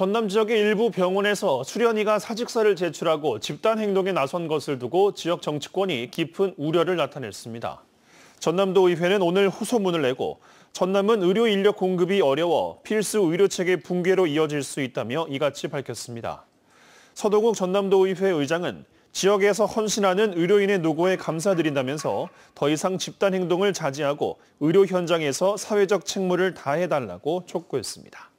전남 지역의 일부 병원에서 수련의가 사직서를 제출하고 집단 행동에 나선 것을 두고 지역 정치권이 깊은 우려를 나타냈습니다. 전남도의회는 오늘 호소문을 내고 전남은 의료 인력 공급이 어려워 필수 의료체계 붕괴로 이어질 수 있다며 이같이 밝혔습니다. 서도국 전남도의회 의장은 지역에서 헌신하는 의료인의 노고에 감사드린다면서 더 이상 집단 행동을 자제하고 의료 현장에서 사회적 책무를 다해달라고 촉구했습니다.